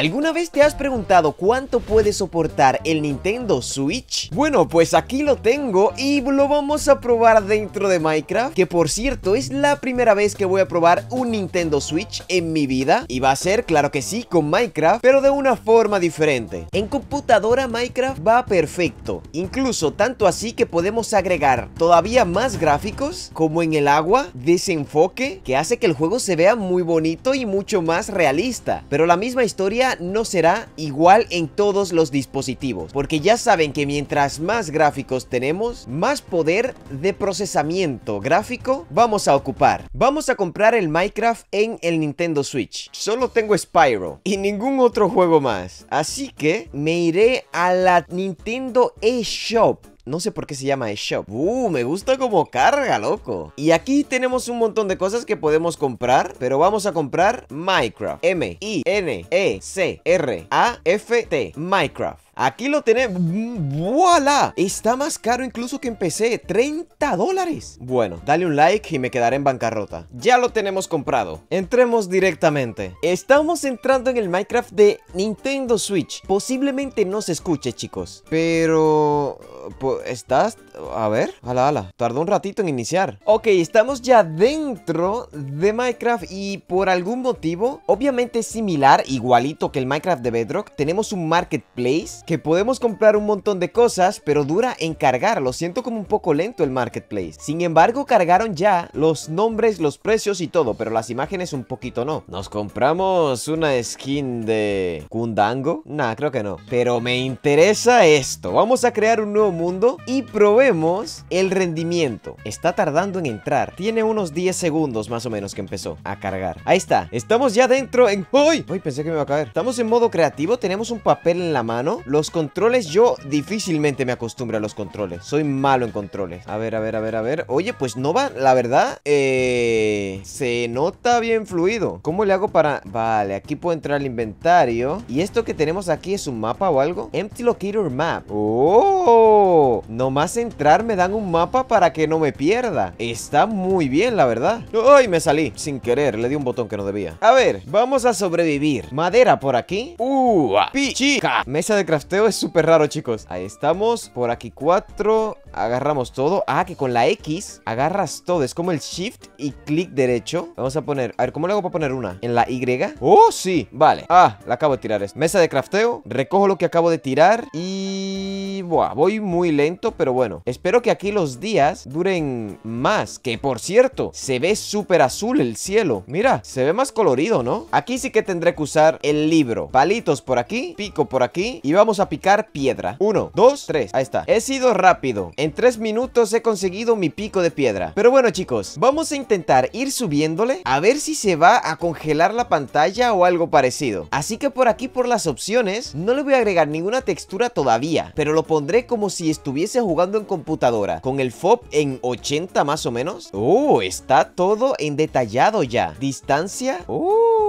¿Alguna vez te has preguntado cuánto puede soportar el Nintendo Switch? Bueno, pues aquí lo tengo y lo vamos a probar dentro de Minecraft Que por cierto, es la primera vez que voy a probar un Nintendo Switch en mi vida Y va a ser, claro que sí, con Minecraft, pero de una forma diferente En computadora Minecraft va perfecto Incluso tanto así que podemos agregar todavía más gráficos Como en el agua, desenfoque, que hace que el juego se vea muy bonito y mucho más realista Pero la misma historia no será igual en todos los dispositivos, porque ya saben que mientras más gráficos tenemos, más poder de procesamiento gráfico vamos a ocupar. Vamos a comprar el Minecraft en el Nintendo Switch. Solo tengo Spyro y ningún otro juego más, así que me iré a la Nintendo eShop no sé por qué se llama eShop. ¡Uh! Me gusta como carga, loco. Y aquí tenemos un montón de cosas que podemos comprar, pero vamos a comprar Minecraft. E M-I-N-E-C-R-A-F-T. Minecraft. Aquí lo tenemos. Mm, ¡Voilà! Está más caro incluso que empecé. 30 dólares. Bueno, dale un like y me quedaré en bancarrota. Ya lo tenemos comprado. Entremos directamente. Estamos entrando en el Minecraft de Nintendo Switch. Posiblemente no se escuche, chicos. Pero... ¿Estás? A ver. ¡Hala, hala! Tardó un ratito en iniciar. Ok, estamos ya dentro de Minecraft y por algún motivo, obviamente similar, igualito que el Minecraft de Bedrock, tenemos un marketplace que podemos comprar un montón de cosas, pero dura en cargar, lo siento como un poco lento el marketplace. Sin embargo, cargaron ya los nombres, los precios y todo, pero las imágenes un poquito no. ¿Nos compramos una skin de Kundango? Nah, creo que no. Pero me interesa esto. Vamos a crear un nuevo mundo y probemos el rendimiento. Está tardando en entrar. Tiene unos 10 segundos más o menos que empezó a cargar. Ahí está. Estamos ya dentro en... ¡Uy! ¡Uy! Pensé que me iba a caer. Estamos en modo creativo. Tenemos un papel en la mano. Los controles, yo difícilmente me acostumbro a los controles. Soy malo en controles. A ver, a ver, a ver, a ver. Oye, pues no va, la verdad, eh, se nota bien fluido. ¿Cómo le hago para...? Vale, aquí puedo entrar al inventario. ¿Y esto que tenemos aquí es un mapa o algo? Empty Locator Map. ¡Oh! Nomás entrar me dan un mapa para que no me pierda. Está muy bien, la verdad. ¡Ay, me salí! Sin querer, le di un botón que no debía. A ver, vamos a sobrevivir. Madera por aquí. ¡Uh! ¡Pichica! Mesa de crafteo es súper raro, chicos Ahí estamos, por aquí cuatro Agarramos todo. Ah, que con la X agarras todo. Es como el shift y clic derecho. Vamos a poner... A ver, ¿cómo le hago para poner una? ¿En la Y? ¡Oh, sí! Vale. Ah, la acabo de tirar. es Mesa de crafteo. Recojo lo que acabo de tirar y... Buah, voy muy lento, pero bueno. Espero que aquí los días duren más. Que, por cierto, se ve súper azul el cielo. Mira, se ve más colorido, ¿no? Aquí sí que tendré que usar el libro. Palitos por aquí, pico por aquí y vamos a picar piedra. Uno, dos, tres. Ahí está. He sido rápido. En tres minutos he conseguido mi pico de piedra. Pero bueno chicos, vamos a intentar ir subiéndole a ver si se va a congelar la pantalla o algo parecido. Así que por aquí por las opciones no le voy a agregar ninguna textura todavía, pero lo pondré como si estuviese jugando en computadora, con el FOP en 80 más o menos. ¡Oh! Está todo en detallado ya. Distancia. ¡Uh!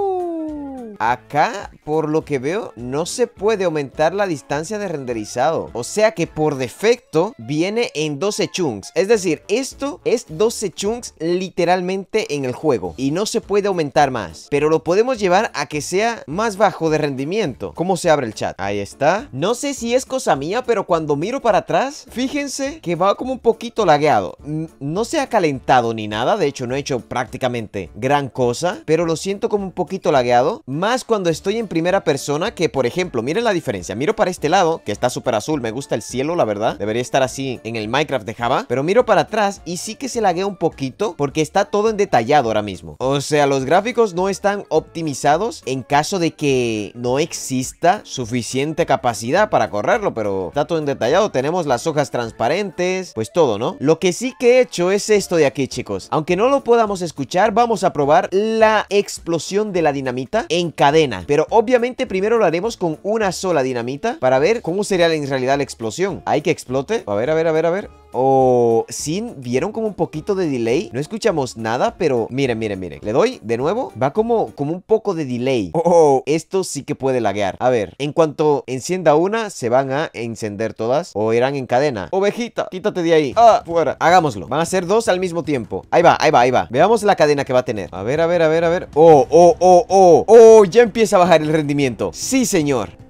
Acá, por lo que veo, no se puede aumentar la distancia de renderizado. O sea que por defecto viene en 12 chunks. Es decir, esto es 12 chunks literalmente en el juego. Y no se puede aumentar más. Pero lo podemos llevar a que sea más bajo de rendimiento. ¿Cómo se abre el chat? Ahí está. No sé si es cosa mía, pero cuando miro para atrás, fíjense que va como un poquito lagueado. No se ha calentado ni nada. De hecho, no he hecho prácticamente gran cosa. Pero lo siento como un poquito lagueado. Más cuando estoy en primera persona que, por ejemplo, miren la diferencia. Miro para este lado, que está súper azul, me gusta el cielo, la verdad. Debería estar así en el Minecraft de Java. Pero miro para atrás y sí que se laguea un poquito porque está todo en detallado ahora mismo. O sea, los gráficos no están optimizados en caso de que no exista suficiente capacidad para correrlo, pero está todo en detallado. Tenemos las hojas transparentes, pues todo, ¿no? Lo que sí que he hecho es esto de aquí, chicos. Aunque no lo podamos escuchar, vamos a probar la explosión de la dinamita en cadena. Pero obviamente primero lo haremos con una sola dinamita para ver cómo sería en realidad la explosión. Hay que explote. A ver, a ver, a ver, a ver. O sin, vieron como un poquito de delay No escuchamos nada, pero miren, miren, miren Le doy de nuevo, va como, como un poco de delay oh, oh, oh, esto sí que puede laguear A ver, en cuanto encienda una Se van a encender todas O irán en cadena, ovejita, quítate de ahí Ah, fuera, hagámoslo, van a ser dos al mismo tiempo Ahí va, ahí va, ahí va, veamos la cadena que va a tener A ver, a ver, a ver, a ver Oh, oh, oh, oh, oh ya empieza a bajar el rendimiento. Sí, señor.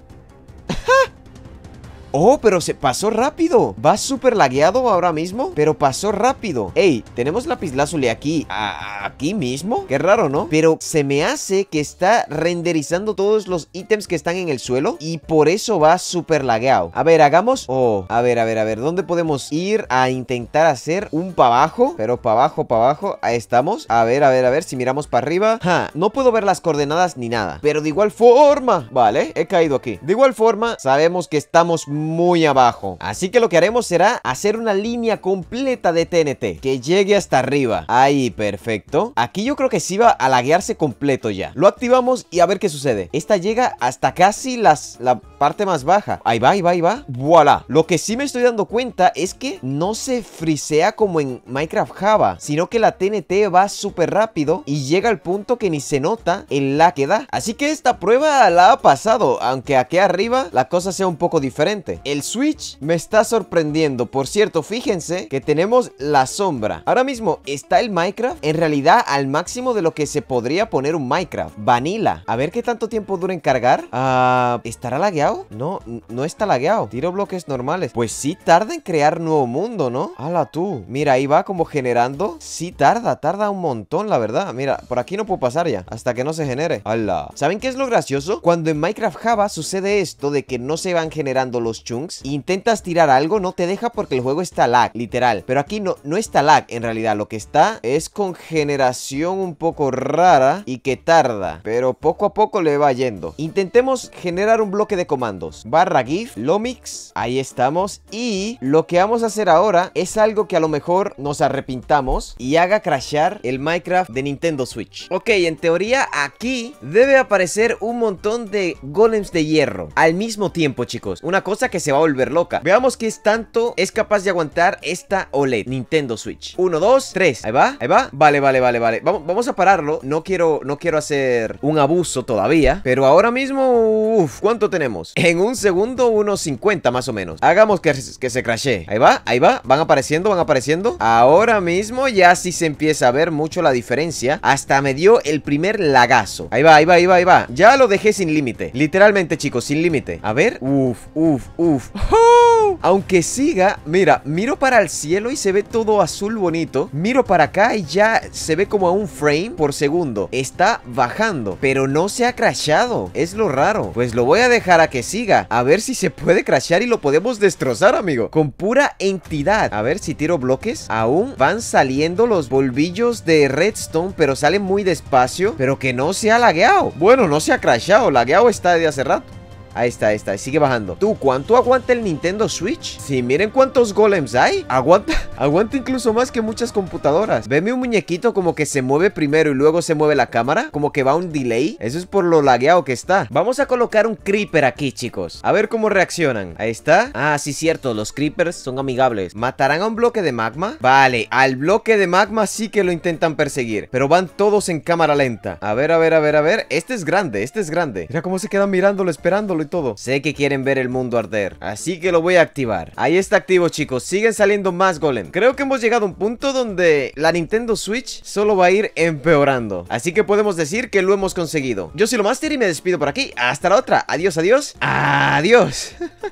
Oh, pero se pasó rápido. Va súper lagueado ahora mismo, pero pasó rápido. Ey, tenemos lapislázuli aquí. aquí mismo. Qué raro, ¿no? Pero se me hace que está renderizando todos los ítems que están en el suelo y por eso va súper lagueado. A ver, hagamos... Oh, a ver, a ver, a ver. ¿Dónde podemos ir a intentar hacer un para abajo? Pero para abajo, para abajo. Ahí estamos. A ver, a ver, a ver. Si miramos para arriba. Ja, no puedo ver las coordenadas ni nada. Pero de igual forma... Vale, he caído aquí. De igual forma, sabemos que estamos muy abajo. Así que lo que haremos será hacer una línea completa de TNT que llegue hasta arriba. Ahí, perfecto. Aquí yo creo que sí va a laguearse completo ya. Lo activamos y a ver qué sucede. Esta llega hasta casi las, la parte más baja. Ahí va, ahí va, ahí va. Voilà. Lo que sí me estoy dando cuenta es que no se frisea como en Minecraft Java, sino que la TNT va súper rápido y llega al punto que ni se nota en la que da. Así que esta prueba la ha pasado, aunque aquí arriba la cosa sea un poco diferente. El Switch me está sorprendiendo. Por cierto, fíjense que tenemos la sombra. Ahora mismo está el Minecraft en realidad al máximo de lo que se podría poner un Minecraft. Vanilla. A ver qué tanto tiempo dura en cargar. Ah, ¿Estará lagueado? No, no está lagueado Tiro bloques normales Pues sí tarda en crear nuevo mundo, ¿no? ¡Hala tú! Mira, ahí va como generando Sí tarda, tarda un montón, la verdad Mira, por aquí no puedo pasar ya Hasta que no se genere ¡Hala! ¿Saben qué es lo gracioso? Cuando en Minecraft Java sucede esto De que no se van generando los chunks Intentas tirar algo, no te deja porque el juego está lag Literal Pero aquí no, no está lag en realidad Lo que está es con generación un poco rara Y que tarda Pero poco a poco le va yendo Intentemos generar un bloque de comando Barra GIF, Lomix, ahí estamos. Y lo que vamos a hacer ahora es algo que a lo mejor nos arrepintamos y haga crashar el Minecraft de Nintendo Switch. Ok, en teoría aquí debe aparecer un montón de golems de hierro al mismo tiempo, chicos. Una cosa que se va a volver loca. Veamos qué es tanto es capaz de aguantar esta OLED Nintendo Switch. 1, 2, 3. Ahí va, ahí va. Vale, vale, vale, vale. Vamos, vamos a pararlo. No quiero, no quiero hacer un abuso todavía. Pero ahora mismo, uff, ¿cuánto tenemos? En un segundo, unos 50 más o menos. Hagamos que, se crashe. Ahí va, ahí va. Van apareciendo, van apareciendo. Ahora mismo ya sí se empieza a ver mucho la diferencia. Hasta me dio el primer lagazo. Ahí va, ahí va, ahí va, ahí va. Ya lo dejé sin límite. Literalmente, chicos, sin límite. A ver. Uf, uf, uf. Aunque siga, mira, miro para el cielo y se ve todo azul bonito. Miro para acá y ya se ve como a un frame por segundo. Está bajando, pero no se ha crashado. Es lo raro. Pues lo voy a dejar a que siga. A ver si se puede crashar y lo podemos destrozar, amigo. Con pura entidad. A ver si tiro bloques. Aún van saliendo los bolvillos de redstone, pero salen muy despacio. Pero que no se ha lagueado. Bueno, no se ha crashado. Lagueado está de hace rato. Ahí está, ahí está, sigue bajando Tú, ¿cuánto aguanta el Nintendo Switch? Sí, miren cuántos golems hay Aguanta... Aguanta incluso más que muchas computadoras. Veme un muñequito como que se mueve primero y luego se mueve la cámara. Como que va un delay. Eso es por lo lagueado que está. Vamos a colocar un creeper aquí, chicos. A ver cómo reaccionan. Ahí está. Ah, sí, cierto. Los creepers son amigables. ¿Matarán a un bloque de magma? Vale, al bloque de magma sí que lo intentan perseguir. Pero van todos en cámara lenta. A ver, a ver, a ver, a ver. Este es grande, este es grande. Mira cómo se quedan mirándolo, esperándolo y todo. Sé que quieren ver el mundo arder. Así que lo voy a activar. Ahí está activo, chicos. Siguen saliendo más golems. Creo que hemos llegado a un punto donde la Nintendo Switch solo va a ir empeorando. Así que podemos decir que lo hemos conseguido. Yo soy lo Master y me despido por aquí. Hasta la otra. Adiós, adiós. Adiós.